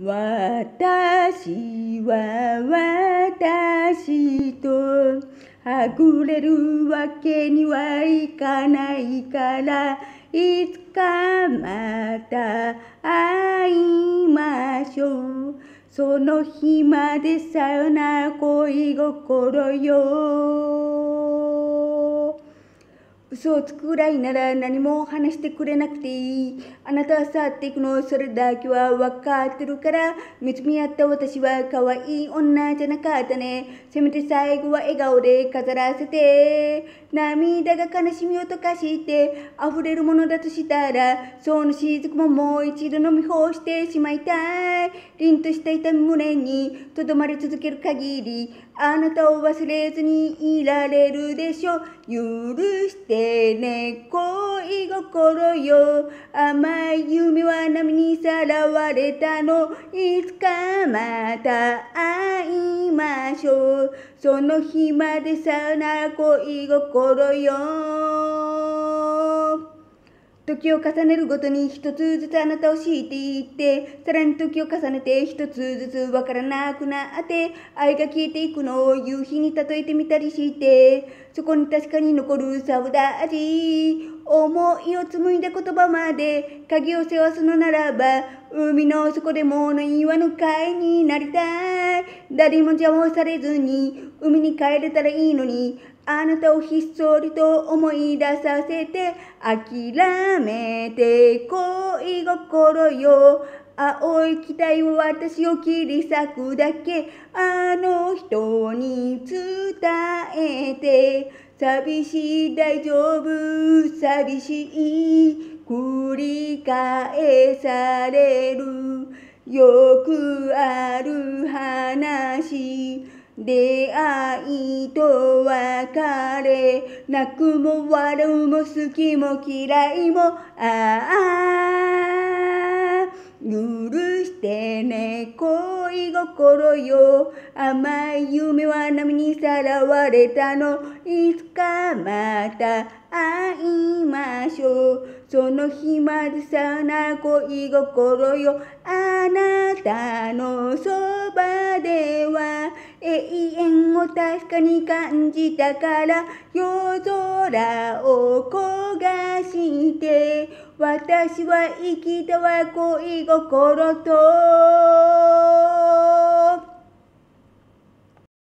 私は私とはぐれるわけにはいかないからいつかまた会いましょうその日までさよなら恋心よ嘘をつくぐらいなら何も話してくれなくていい。あなたは去っていくの、それだけは分かってるから、見つめ合った私は可愛い女じゃなかったね。せめて最後は笑顔で飾らせて。涙が悲しみを溶かして溢れるものだとしたら、その雫ももう一度飲み干してしまいたい。凛とした痛み胸にとどまり続ける限り、あなたを忘れずにいられるでしょう。許して。てね恋心よ甘い夢は波にさらわれたのいつかまた会いましょうその日までさよなら恋心よ時を重ねるごとに一つずつあなたを敷いていってさらに時を重ねて一つずつわからなくなって愛が消えていくのを夕日に例えてみたりしてそこに確かに残るサウダージ思いを紡いだ言葉まで鍵を背わすのならば海の底でもの岩の会になりたい誰も邪魔されずに海に帰れたらいいのにあなたをひっそりと思い出させて諦めて恋心よ青い期待を私を切り裂くだけあの人に伝えて寂しい大丈夫寂しい繰り返されるよくある話出会いと別れ泣くも笑うも好きも嫌いもああ許してねこ恋心よ甘い夢は波にさらわれたのいつかまた会いましょうその日までさな恋心よあなたのそばでは永遠を確かに感じたから夜空を焦がして私は生きたわ恋心と